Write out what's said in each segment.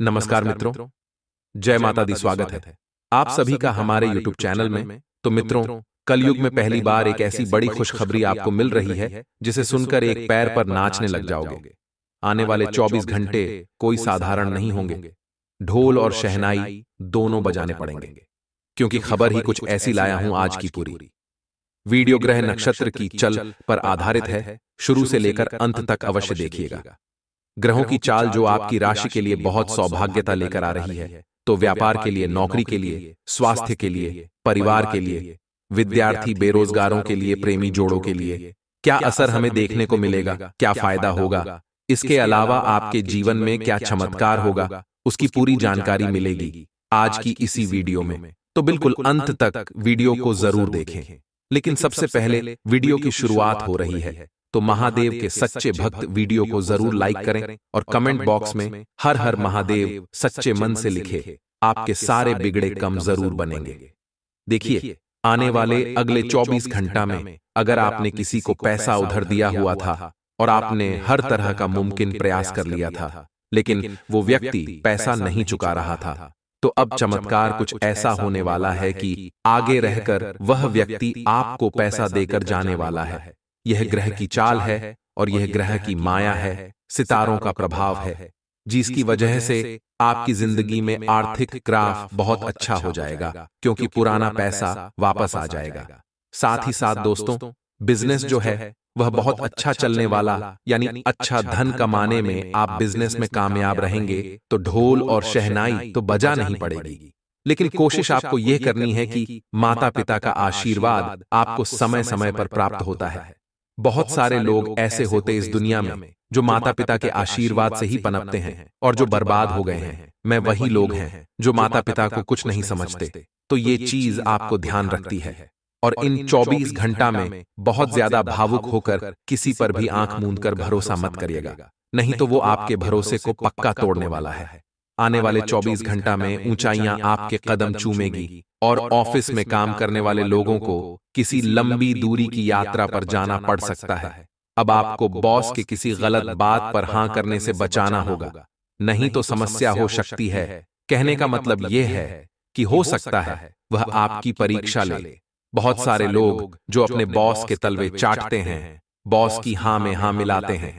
नमस्कार मित्रों जय माता दी स्वागत है आप सभी का हमारे यूट्यूब चैनल में तो, तो मित्रों कलयुग में पहली बार एक ऐसी बड़ी खुशखबरी आपको मिल रही है जिसे सुनकर एक पैर पर नाचने लग जाओगे आने वाले 24 घंटे कोई साधारण नहीं होंगे ढोल और शहनाई दोनों बजाने पड़ेंगे क्योंकि खबर ही कुछ ऐसी लाया हूं आज की पूरी वीडियो ग्रह नक्षत्र की चल पर आधारित है शुरू से लेकर अंत तक अवश्य देखिएगा ग्रहों की चाल जो आपकी राशि के लिए बहुत सौभाग्यता लेकर आ रही है तो, तो व्यापार के लिए नौकरी के लिए स्वास्थ्य के लिए परिवार के लिए विद्यार्थी बेरोजगारों के लिए प्रेमी जोड़ों के लिए क्या असर हमें देखने को मिलेगा क्या फायदा होगा इसके अलावा आपके जीवन में क्या चमत्कार होगा उसकी पूरी जानकारी मिलेगी आज की इसी वीडियो में तो, तो बिल्कुल अंत तक वीडियो को जरूर देखें लेकिन सबसे पहले वीडियो की शुरुआत हो रही है तो महादेव के सच्चे भक्त वीडियो को जरूर लाइक करें और कमेंट बॉक्स में हर हर महादेव सच्चे मन से लिखे आपके सारे बिगड़े कम जरूर बनेंगे देखिए आने वाले अगले 24 घंटा में अगर आपने किसी को पैसा उधर दिया हुआ था और आपने हर तरह का मुमकिन प्रयास कर लिया था लेकिन वो व्यक्ति पैसा नहीं चुका रहा था तो अब चमत्कार कुछ ऐसा होने वाला है कि आगे रहकर वह व्यक्ति आपको पैसा देकर जाने वाला है यह ग्रह की चाल है और यह ग्रह की माया है सितारों का प्रभाव है जिसकी वजह से आपकी जिंदगी में आर्थिक ग्राफ बहुत अच्छा, अच्छा हो जाएगा क्योंकि पुराना पैसा वापस आ जाएगा साथ ही साथ दोस्तों बिजनेस जो है वह बहुत अच्छा, अच्छा चलने वाला यानी अच्छा, अच्छा धन कमाने में आप बिजनेस में कामयाब रहेंगे तो ढोल और शहनाई तो, तो बजा नहीं पड़ेगी लेकिन कोशिश आपको यह करनी है कि माता पिता का आशीर्वाद आपको समय समय पर प्राप्त होता है बहुत सारे लोग ऐसे होते इस दुनिया में जो माता पिता के आशीर्वाद से ही पनपते हैं और जो बर्बाद हो गए हैं मैं वही लोग हैं जो माता पिता को कुछ नहीं समझते तो, तो ये चीज आपको ध्यान रखती है और इन 24 घंटा में बहुत ज्यादा भावुक होकर किसी पर भी आंख मूंद कर भरोसा मत करिएगा नहीं तो, तो वो आपके भरोसे को पक्का तोड़ने वाला है आने वाले 24 घंटा में ऊंचाइयां आपके कदम चूमेगी और ऑफिस में काम करने वाले लोगों को किसी लंबी दूरी की यात्रा पर जाना पड़ सकता है अब आपको बॉस के किसी गलत बात पर हां हाँ करने से बचाना होगा नहीं तो, तो समस्या हो सकती है कहने का मतलब, मतलब यह है कि हो सकता है वह आपकी परीक्षा ले बहुत सारे लोग जो अपने बॉस के तलवे चाटते हैं बॉस की हां में हां मिलाते हैं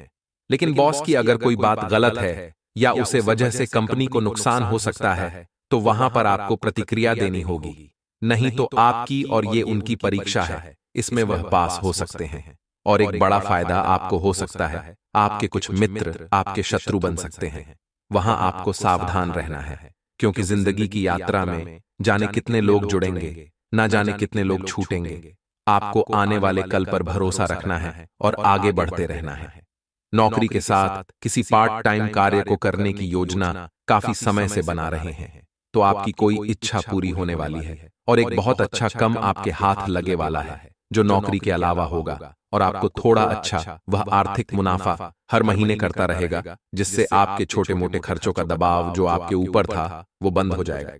लेकिन बॉस की अगर कोई बात गलत है या उसे वजह से कंपनी को नुकसान हो सकता है तो, तो वहां पर आपको प्रतिक्रिया देनी होगी नहीं तो, तो आपकी और ये उनकी परीक्षा है इसमें वह पास हो सकते हैं और एक बड़ा फायदा आपको हो सकता है आपके कुछ मित्र आपके शत्रु बन सकते हैं वहां आपको सावधान रहना है क्योंकि जिंदगी की यात्रा में जाने कितने लोग जुड़ेंगे ना जाने कितने लोग छूटेंगे आपको आने वाले कल पर भरोसा रखना है और आगे बढ़ते रहना है नौकरी के साथ किसी पार्ट टाइम कार्य को करने की योजना काफी समय से बना रहे हैं तो, तो आपकी कोई इच्छा पूरी होने वाली है और एक बहुत अच्छा, अच्छा कम आपके हाथ लगे वाला है जो नौकरी के अलावा होगा और आपको थोड़ा अच्छा, अच्छा वह आर्थिक मुनाफा हर महीने करता रहेगा जिससे आपके छोटे मोटे खर्चों का दबाव जो आपके ऊपर था वो बंद हो जाएगा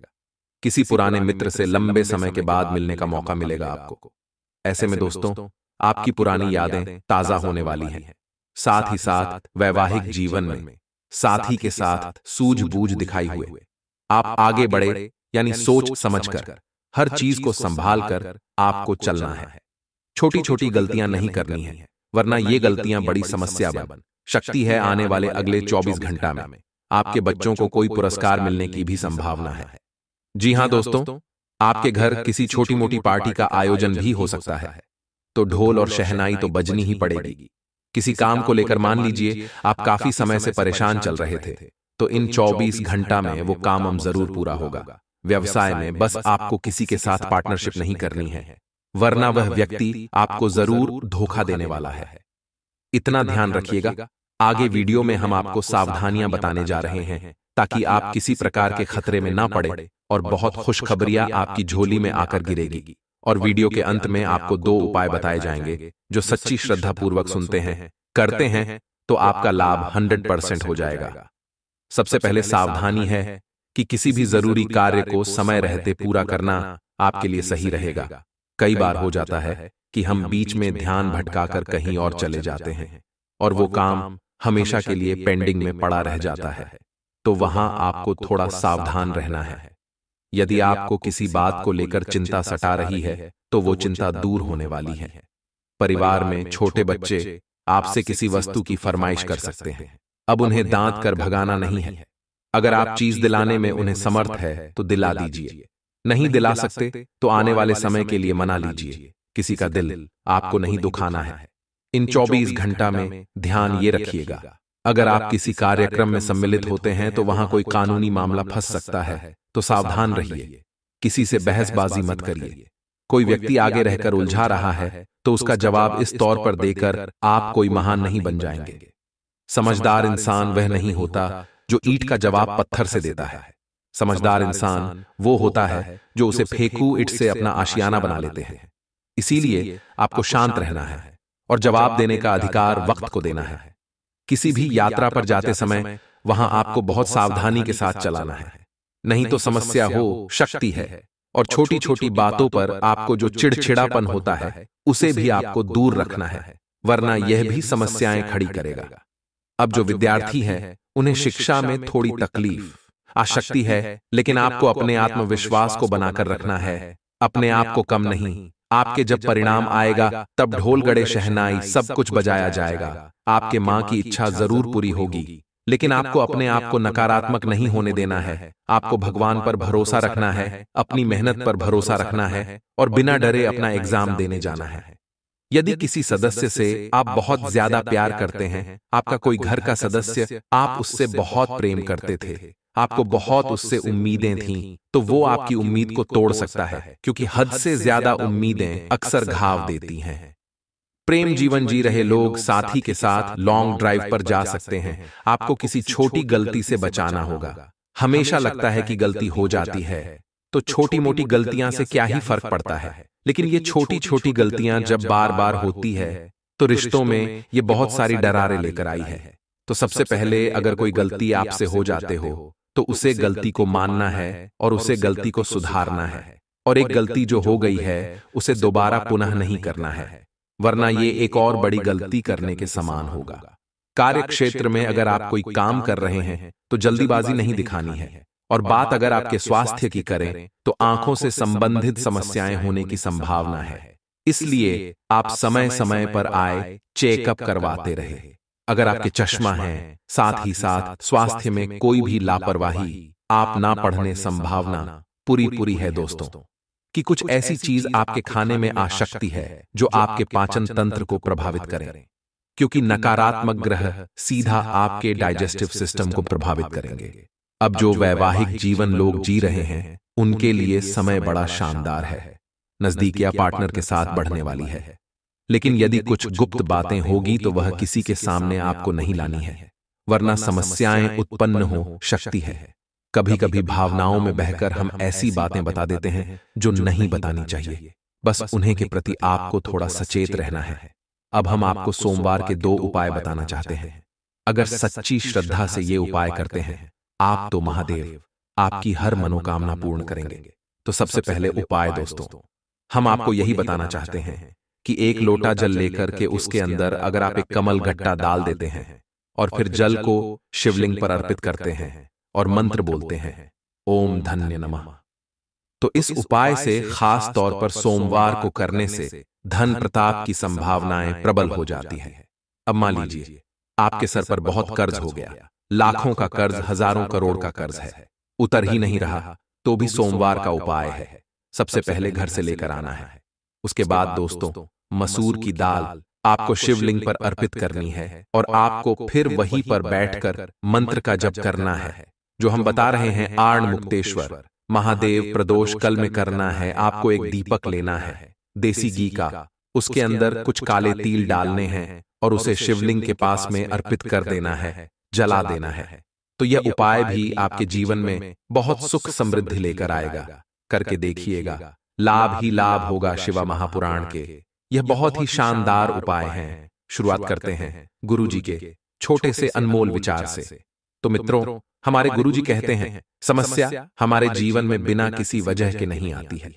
किसी पुराने मित्र से लंबे समय के बाद मिलने का मौका मिलेगा आपको ऐसे में दोस्तों आपकी पुरानी यादें ताजा होने वाली हैं साथ ही साथ वैवाहिक जीवन में साथी के साथ सूझबूझ दिखाई हुए आप आगे बढ़े यानी सोच समझकर हर चीज को संभाल कर आपको चलना है छोटी छोटी गलतियां नहीं करनी है वरना ये गलतियां बड़ी समस्या बन शक्ति है आने वाले अगले 24 घंटा में आपके बच्चों को कोई पुरस्कार मिलने की भी संभावना है जी हाँ, हाँ दोस्तों आपके घर किसी छोटी मोटी पार्टी का आयोजन भी हो सकता है तो ढोल और शहनाई तो बजनी ही पड़ेगी किसी काम को लेकर मान लीजिए आप काफी समय से परेशान चल रहे थे तो, तो इन 24 घंटा में वो काम हम जरूर पूरा होगा व्यवसाय में बस आपको किसी के साथ पार्टनरशिप नहीं करनी है वरना वह व्यक्ति आपको जरूर धोखा देने वाला है इतना ध्यान रखिएगा आगे वीडियो में हम आपको सावधानियां बताने जा रहे हैं ताकि आप किसी प्रकार के खतरे में ना पड़े और बहुत खुशखबरियां आपकी झोली में आकर गिरेगी और वीडियो के अंत में आपको दो उपाय बताए जाएंगे जो सच्ची श्रद्धा पूर्वक सुनते हैं करते हैं तो, तो आपका लाभ 100 परसेंट हो जाएगा सबसे पहले सावधानी है कि किसी भी जरूरी कार्य को समय रहते पूरा करना आपके लिए सही रहेगा कई बार हो जाता है कि हम बीच में ध्यान भटकाकर कहीं और चले जाते हैं और वो काम हमेशा के लिए पेंडिंग में पड़ा रह जाता है तो, तो वहां आपको थोड़ा सावधान रहना है यदि आपको किसी बात को लेकर चिंता सटा रही है तो, तो वो चिंता दूर होने वाली है परिवार में छोटे बच्चे आपसे किसी वस्तु की फरमाइश कर सकते हैं अब उन्हें दांत कर भगाना नहीं है अगर आप चीज दिलाने में उन्हें समर्थ है तो, तो दिला दीजिए नहीं दिला सकते तो, तो आने वाले समय के लिए मना लीजिए किसी का दिल आपको नहीं दुखाना है इन 24 घंटा में ध्यान ये रखिएगा अगर आप किसी कार्यक्रम में सम्मिलित होते हैं तो वहां कोई कानूनी मामला फंस सकता है तो सावधान रहिए किसी से बहसबाजी मत करिए कोई व्यक्ति आगे रहकर उलझा रहा है तो, तो उसका जवाब इस तौर पर देकर आप कोई महान नहीं बन जाएंगे समझदार इंसान वह नहीं होता जो ईट का जवाब पत्थर से देता है समझदार इंसान वो होता है जो उसे फेंकू ईट से अपना आशियाना बना लेते हैं इसीलिए आपको शांत रहना है और जवाब देने का अधिकार वक्त को देना है किसी भी यात्रा पर जाते समय वहां आपको बहुत सावधानी के साथ चलाना है नहीं तो, तो समस्या हो शक्ति है और छोटी छोटी बातों पर आपको जो चिड़चिड़ापन होता है उसे भी आपको दूर रखना है वरना यह भी समस्याएं खड़ी करेगा अब जो विद्यार्थी हैं उन्हें शिक्षा में थोड़ी तकलीफ आशक्ति है लेकिन आपको अपने आत्मविश्वास को बनाकर रखना है अपने आप को कम नहीं आपके जब परिणाम आएगा तब ढोल गड़े शहनाई सब कुछ बजाया जाएगा आपके माँ की इच्छा जरूर पूरी होगी लेकिन आपको अपने आप को नकारात्मक नहीं होने देना है आपको भगवान पर भरोसा रखना है अपनी मेहनत पर भरोसा रखना है और बिना डरे अपना एग्जाम देने जाना है यदि किसी सदस्य से आप बहुत ज्यादा प्यार करते हैं आपका कोई घर का सदस्य आप उससे बहुत प्रेम करते थे आपको बहुत उससे उम्मीदें थीं, तो, तो वो आपकी उम्मीद को तोड़ सकता है क्योंकि हद से ज्यादा उम्मीदें अक्सर घाव देती हैं प्रेम जीवन जी रहे लोग साथी के साथ लॉन्ग ड्राइव पर जा सकते हैं आपको किसी छोटी गलती से बचाना होगा हमेशा लगता है कि गलती हो जाती है तो, तो छोटी मोटी गलतियां से क्या ही फर्क पड़ता है लेकिन ये छोटी छोटी गलतियां जब बार बार होती है तो, तो रिश्तों में ये बहुत सारी डरारे लेकर आई है तो, तो सबसे पहले अगर कोई गलती आपसे हो जाते हो तो उसे गलती को मानना है और उसे गलती को सुधारना है और एक गलती जो हो गई है उसे दोबारा पुनः नहीं करना है वरना ये एक और बड़ी गलती करने के समान होगा कार्य क्षेत्र में अगर आप कोई काम कर रहे हैं तो, तो जल्दीबाजी नहीं दिखानी है और बात अगर आपके स्वास्थ्य की करें तो, तो आंखों से संबंधित समस्याएं होने की संभावना है इसलिए आप समय समय पर आए चेकअप करवाते रहे अगर आपके चश्मा हैं, साथ ही साथ स्वास्थ्य में कोई भी लापरवाही आप ना पढ़ने संभावना पूरी पूरी है दोस्तों कि कुछ ऐसी चीज आपके खाने में आ सकती है जो आपके पाचन तंत्र को प्रभावित करें क्योंकि नकारात्मक ग्रह सीधा आपके डाइजेस्टिव सिस्टम को प्रभावित करेंगे अब जो वैवाहिक जीवन लोग जी रहे हैं उनके लिए समय बड़ा शानदार है नजदीक या पार्टनर के साथ बढ़ने वाली है लेकिन यदि कुछ गुप्त बातें होगी तो, तो वह किसी के सामने आपको नहीं लानी है वरना समस्याएं उत्पन्न हो सकती है कभी कभी भावनाओं में बहकर हम ऐसी बातें बता देते हैं जो नहीं बतानी चाहिए बस उन्हें के प्रति आपको थोड़ा सचेत रहना है अब हम आपको सोमवार के दो उपाय बताना चाहते हैं अगर सच्ची श्रद्धा से ये उपाय करते हैं आप तो, तो महादेव आपकी हर मनोकामना पूर्ण करेंगे तो सबसे पहले उपाय दोस्तों हम आपको यही बताना चाहते हैं कि एक लोटा जल लेकर के उसके अंदर अगर आप एक कमल गट्टा डाल देते हैं और फिर जल को शिवलिंग पर अर्पित करते हैं और मंत्र बोलते हैं ओम धन्य नमः तो, तो इस उपाय से खास तौर पर सोमवार को करने से धन प्रताप की संभावनाएं प्रबल हो जाती हैं अब मान लीजिए आपके सर पर बहुत कर्ज हो गया लाखों का कर्ज हजारों करोड़ का कर्ज है उतर ही नहीं रहा तो भी तो सोमवार का उपाय है सबसे पहले घर से लेकर आना है उसके बाद दोस्तों मसूर की दाल आपको शिवलिंग पर अर्पित करनी है और आपको फिर वहीं पर बैठकर मंत्र का जप करना है जो हम बता रहे हैं आर्ण मुक्तेश्वर महादेव प्रदोष कल में करना है आपको एक दीपक लेना है देसी घी का उसके अंदर कुछ काले तिल डालने हैं और उसे शिवलिंग के पास में अर्पित कर देना है जला देना है तो यह तो उपाय भी आपके जीवन में बहुत सुख समृद्धि लेकर आएगा करके देखिएगा लाभ ही लाभ होगा शिवा महापुराण के यह बहुत ही शानदार उपाय हैं शुरुआत करते हैं गुरुजी के छोटे से अनमोल विचार से तो मित्रों हमारे गुरुजी कहते हैं समस्या हमारे जीवन में बिना किसी वजह के नहीं आती है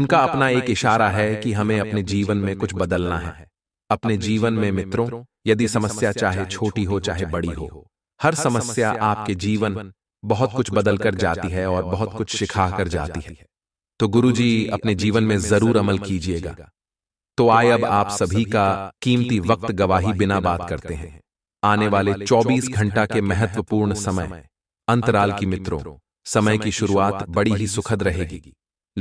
उनका अपना एक इशारा है कि हमें अपने जीवन में कुछ बदलना है अपने जीवन में मित्रों यदि समस्या चाहे छोटी हो चाहे बड़ी हो हर समस्या आपके जीवन बहुत कुछ बदल कर जाती है और बहुत कुछ सिखा कर जाती है तो जी अपने जीवन में जरूर अमल कीजिएगा तो, तो आए अब आप सभी का कीमती वक्त गवाही बिना बात करते हैं आने वाले 24 घंटा के महत्वपूर्ण समय अंतराल की मित्रों समय की शुरुआत बड़ी ही सुखद रहेगी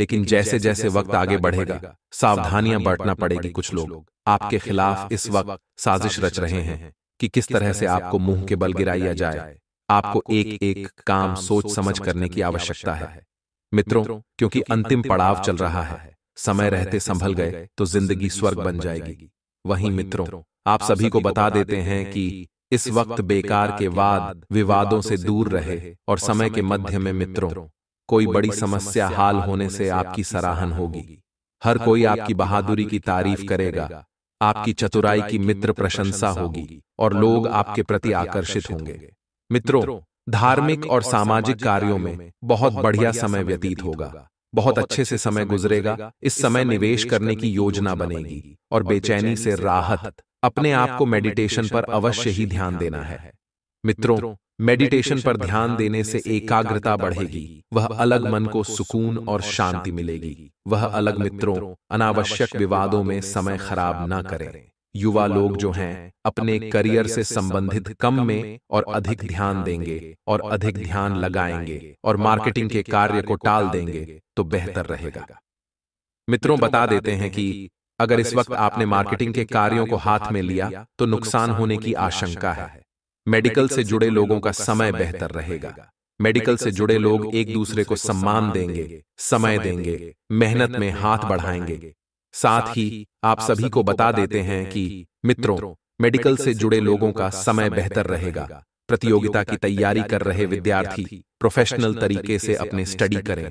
लेकिन जैसे जैसे वक्त आगे बढ़ेगा सावधानियां बरतना पड़ेगी कुछ लोग आपके खिलाफ इस वक्त साजिश रच रहे हैं कि किस तरह से आपको मुंह के बल गिराया जाए आपको एक एक काम सोच समझ करने की आवश्यकता है मित्रों क्योंकि अंतिम पड़ाव चल रहा है समय रहते संभल गए तो, तो जिंदगी स्वर्ग बन जाएगी वहीं मित्रों आप सभी को बता देते हैं कि इस वक्त बेकार के वाद विवादों से दूर रहे और समय के मध्य में मित्रों कोई बड़ी समस्या हाल होने से आपकी सराहन होगी हर कोई आपकी बहादुरी की तारीफ करेगा आपकी चतुराई की मित्र प्रशंसा होगी और लोग आपके प्रति आकर्षित होंगे मित्रों धार्मिक और सामाजिक कार्यों में बहुत बढ़िया समय व्यतीत होगा बहुत अच्छे से समय गुजरेगा इस समय निवेश करने की योजना बनेगी और बेचैनी से राहत अपने आप को मेडिटेशन पर अवश्य ही ध्यान देना है मित्रों मेडिटेशन पर ध्यान देने से एकाग्रता बढ़ेगी वह अलग मन को सुकून और शांति मिलेगी वह अलग मित्रों अनावश्यक विवादों में समय खराब न करें युवा लोग जो हैं अपने करियर से संबंधित कम में और अधिक ध्यान देंगे और अधिक ध्यान लगाएंगे और मार्केटिंग के कार्य को टाल देंगे तो, तो बेहतर रहेगा मित्रों बता देते हैं कि अगर इस वक्त आपने मार्केटिंग के कार्यों को हाथ में लिया तो, तो नुकसान होने की आशंका है मेडिकल से जुड़े लोगों का समय बेहतर रहेगा मेडिकल से जुड़े लोग एक दूसरे को सम्मान देंगे समय देंगे मेहनत में हाथ बढ़ाएंगे साथ ही आप सभी को बता देते हैं कि मित्रों मेडिकल से जुड़े लोगों का समय बेहतर रहेगा प्रतियोगिता की तैयारी कर रहे विद्यार्थी प्रोफेशनल तरीके से अपने स्टडी करें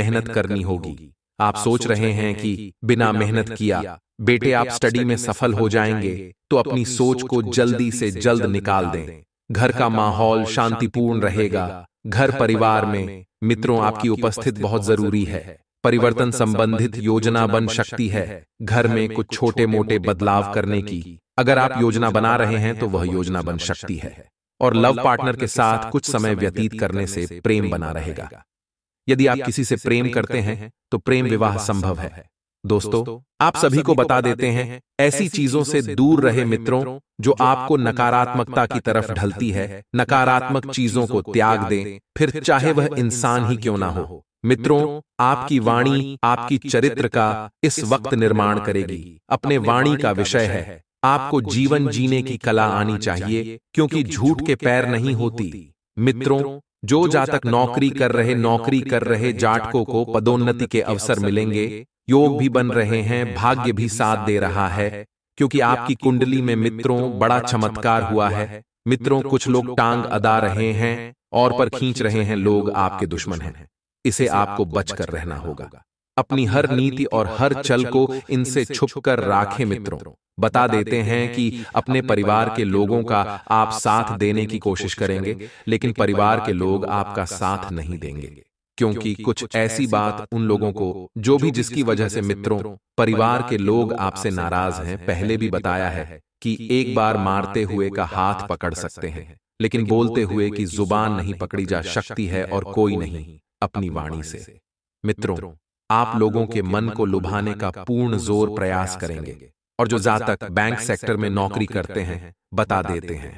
मेहनत करनी होगी आप सोच रहे हैं कि बिना मेहनत किया बेटे आप स्टडी में सफल हो जाएंगे तो, तो अपनी सोच को जल्दी से जल्द निकाल दें घर का माहौल शांतिपूर्ण रहेगा घर परिवार में मित्रों आपकी उपस्थित बहुत जरूरी है परिवर्तन संबंधित योजना बन सकती है घर में कुछ छोटे मोटे बदलाव करने की अगर आप योजना बना रहे हैं तो, तो वह योजना बन सकती है और लव पार्टनर के साथ कुछ समय व्यतीत करने से प्रेम बना रहेगा यदि आप किसी से प्रेम करते हैं तो प्रेम विवाह संभव है दोस्तों आप सभी को बता देते हैं ऐसी चीजों से दूर रहे मित्रों जो आपको नकारात्मकता की तरफ ढलती है नकारात्मक चीजों को त्याग दें फिर चाहे वह इंसान ही क्यों ना हो मित्रों आपकी वाणी आपकी चरित्र का इस वक्त निर्माण करेगी अपने वाणी का विषय है आपको जीवन जीने की कला आनी चाहिए क्योंकि झूठ के पैर नहीं होती मित्रों जो जातक नौकरी कर रहे नौकरी कर रहे जाटकों को पदोन्नति के अवसर मिलेंगे योग भी बन रहे हैं भाग्य भी साथ दे रहा है क्योंकि आपकी कुंडली में मित्रों बड़ा चमत्कार हुआ है मित्रों कुछ लोग टांग अदा रहे हैं और पर खींच रहे हैं लोग आपके दुश्मन हैं इसे आपको बचकर रहना होगा अपनी हर नीति और हर चल को इनसे छुप कर राखे मित्रों बता देते हैं कि अपने परिवार के लोगों का आप साथ देने की कोशिश करेंगे लेकिन परिवार के लोग आपका साथ नहीं देंगे क्योंकि कुछ ऐसी बात उन लोगों को जो भी जिसकी वजह से मित्रों परिवार के लोग आपसे नाराज हैं पहले भी बताया है कि एक बार मारते हुए का हाथ पकड़ सकते हैं लेकिन बोलते हुए कि जुबान नहीं पकड़ी जा सकती है और कोई नहीं अपनी वाणी से मित्रों आप लोगों के मन को लुभाने का पूर्ण जोर प्रयास करेंगे और जो जातक बैंक सेक्टर में नौकरी करते हैं बता देते हैं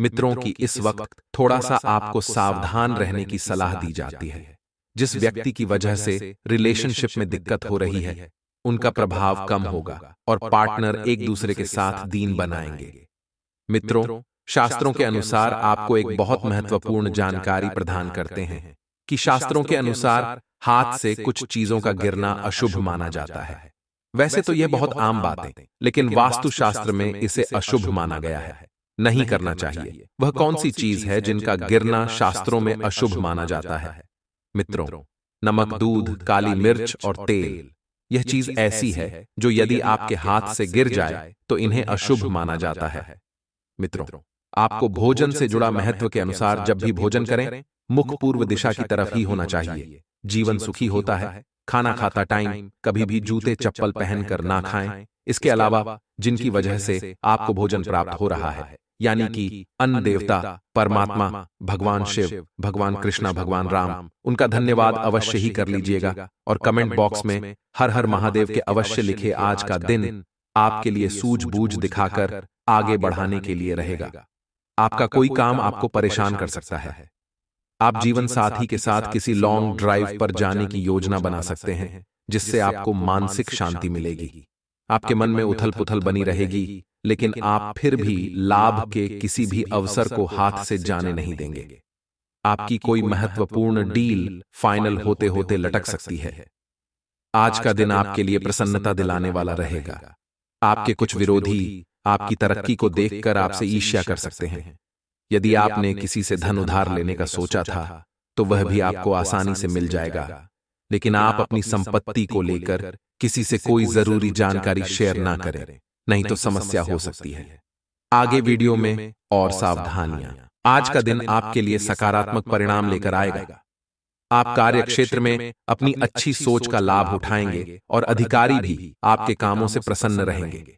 मित्रों की इस वक्त थोड़ा सा आपको सावधान रहने की सलाह दी जाती है जिस व्यक्ति की वजह से रिलेशनशिप में दिक्कत हो रही है उनका प्रभाव कम होगा और पार्टनर एक दूसरे के साथ दीन बनाएंगे मित्रों शास्त्रों के अनुसार आपको एक बहुत महत्वपूर्ण जानकारी प्रदान करते हैं कि शास्त्रों के अनुसार हाथ से कुछ चीजों का गिरना अशुभ माना जाता है तो वैसे तो यह बहुत आम बात है लेकिन वास्तुशास्त्र में इसे अशुभ माना गया है नहीं करना चाहिए वह कौन सी चीज है जिनका गिरना शास्त्रों में अशुभ माना जाता है मित्रों नमक दूध काली मिर्च और तेल यह चीज ऐसी है जो यदि आपके हाथ से गिर जाए तो, तो इन्हें अशुभ माना जाता है मित्रों आपको भोजन से जुड़ा महत्व के अनुसार जब भी भोजन करें मुख पूर्व दिशा की तरफ ही होना चाहिए जीवन सुखी होता है खाना खाता टाइम कभी भी जूते चप्पल पहनकर ना खाएं इसके अलावा जिनकी वजह से आपको भोजन प्राप्त हो रहा है यानी कि अन्न देवता परमात्मा भगवान शिव भगवान कृष्णा भगवान राम उनका धन्यवाद अवश्य ही कर लीजिएगा और कमेंट बॉक्स में हर हर महादेव के अवश्य लिखे आज का दिन आपके लिए सूझबूझ दिखाकर आगे बढ़ाने के लिए रहेगा आपका कोई काम आपको परेशान कर सकता है आप जीवन साथी के साथ किसी लॉन्ग ड्राइव पर जाने की योजना बना सकते हैं जिससे आपको मानसिक शांति मिलेगी आपके मन में उथल पुथल बनी रहेगी लेकिन आप फिर भी लाभ के किसी भी अवसर को हाथ से जाने नहीं देंगे आपकी कोई महत्वपूर्ण डील फाइनल होते होते लटक सकती है आज का दिन आपके लिए प्रसन्नता दिलाने वाला रहेगा आपके कुछ विरोधी आपकी तरक्की को देखकर आपसे ईर्ष्या कर सकते हैं यदि आपने किसी से धन उधार लेने का सोचा था तो वह तो भी आपको आसानी से मिल जाएगा लेकिन आप अपनी संपत्ति को लेकर किसी से कोई जरूरी जानकारी शेयर ना करें नहीं तो, तो समस्या हो सकती है आगे वीडियो में और सावधानियां आज का दिन आपके लिए सकारात्मक परिणाम लेकर आएगा आप कार्य क्षेत्र में अपनी अच्छी सोच का लाभ उठाएंगे और अधिकारी भी आपके कामों से प्रसन्न रहेंगे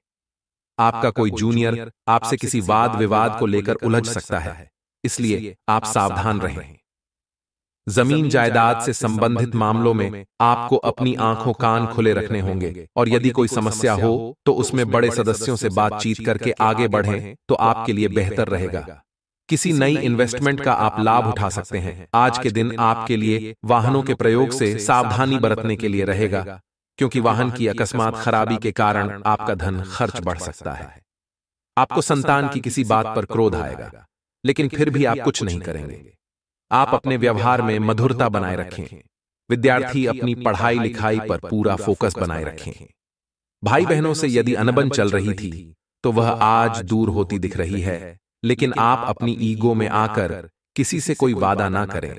आपका कोई जूनियर आपसे किसी वाद विवाद को लेकर उलझ सकता है इसलिए आप सावधान रहें जमीन जायदाद से संबंधित मामलों में आपको अपनी आंखों कान खुले रखने होंगे और यदि कोई समस्या हो तो, तो उसमें बड़े सदस्यों से बातचीत करके आगे बढ़ें तो, तो आपके लिए बेहतर रहेगा किसी नई इन्वेस्टमेंट का आप लाभ उठा सकते हैं आज के दिन आपके लिए वाहनों के प्रयोग से सावधानी बरतने के लिए रहेगा क्योंकि वाहन की अकस्मात खराबी के कारण आपका धन खर्च बढ़ सकता है आपको संतान की किसी बात पर क्रोध आएगा लेकिन फिर भी आप कुछ नहीं करेंगे आप अपने व्यवहार में मधुरता बनाए रखें विद्यार्थी अपनी पढ़ाई लिखाई पर पूरा फोकस बनाए रखें भाई बहनों से यदि अनबन चल रही थी तो वह तो आज दूर होती दिख रही है लेकिन आप अपनी ईगो में आकर किसी से कोई वादा ना करें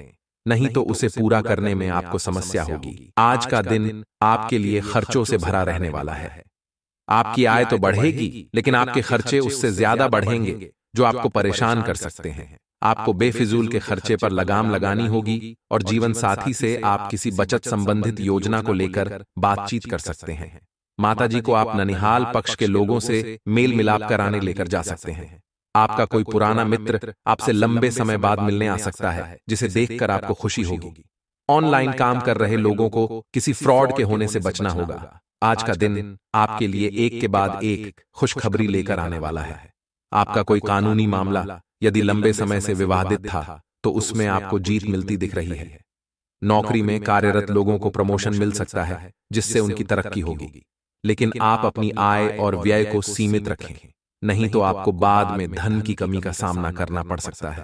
तो नहीं तो उसे पूरा करने में आपको समस्या होगी आज का दिन आपके लिए खर्चों से भरा रहने वाला है आपकी आय तो, तो बढ़ेगी लेकिन आपके खर्चे उससे ज्यादा बढ़ेंगे जो आपको परेशान कर सकते हैं आपको बेफिजूल के खर्चे पर लगाम लगानी होगी और जीवन साथी से आप किसी बचत संबंधित योजना को लेकर बातचीत कर सकते हैं माताजी को आप ननिहाल पक्ष के लोगों से मेल मिलाप कराने लेकर जा सकते हैं आपका कोई पुराना मित्र आपसे लंबे समय बाद मिलने आ सकता है जिसे देखकर आपको खुशी होगी ऑनलाइन काम कर रहे लोगों को किसी फ्रॉड के होने से बचना होगा आज का दिन आपके लिए एक के बाद एक खुशखबरी लेकर आने वाला है आपका कोई कानूनी मामला यदि लंबे समय से विवादित था तो, तो उसमें आपको जीत मिलती दिख रही है नौकरी में कार्यरत लोगों को प्रमोशन मिल सकता है जिससे उनकी तरक्की होगी लेकिन आप अपनी आय और व्यय को सीमित रखें तो नहीं तो आपको बाद में धन की कमी का सामना करना पड़ सकता है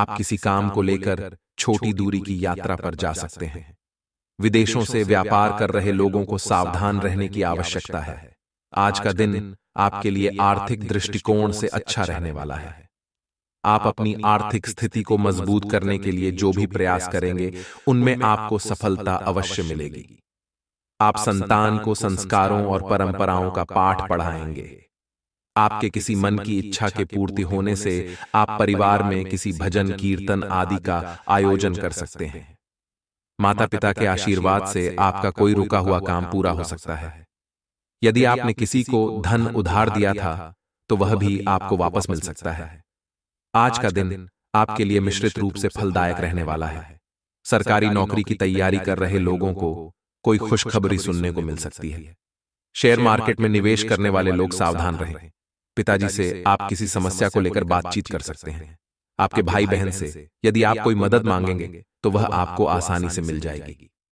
आप किसी काम को लेकर छोटी दूरी की यात्रा पर जा सकते हैं विदेशों से व्यापार कर रहे लोगों को सावधान रहने की आवश्यकता है आज का दिन आपके लिए आर्थिक दृष्टिकोण से अच्छा, अच्छा रहने वाला है आप अपनी आर्थिक स्थिति को मजबूत करने के लिए जो भी प्रयास करेंगे उनमें आपको सफलता अवश्य मिलेगी आप संतान को संस्कारों और परंपराओं का पाठ पढ़ाएंगे आपके किसी मन की इच्छा के पूर्ति होने से आप परिवार में किसी भजन कीर्तन आदि का आयोजन कर सकते हैं माता पिता के आशीर्वाद से आपका कोई रुका हुआ काम पूरा हो सकता है यदि आपने किसी को धन उधार दिया था तो वह भी आपको वापस मिल सकता है आज का दिन आपके लिए मिश्रित रूप से फलदायक रहने वाला है सरकारी नौकरी की तैयारी कर रहे लोगों को कोई खुशखबरी सुनने को मिल सकती है शेयर मार्केट में निवेश करने वाले लोग सावधान रहें पिताजी से आप किसी समस्या को लेकर बातचीत कर सकते हैं आपके भाई बहन से यदि आप कोई मदद मांगेंगे तो, तो वह आपको आसानी से मिल जाएगी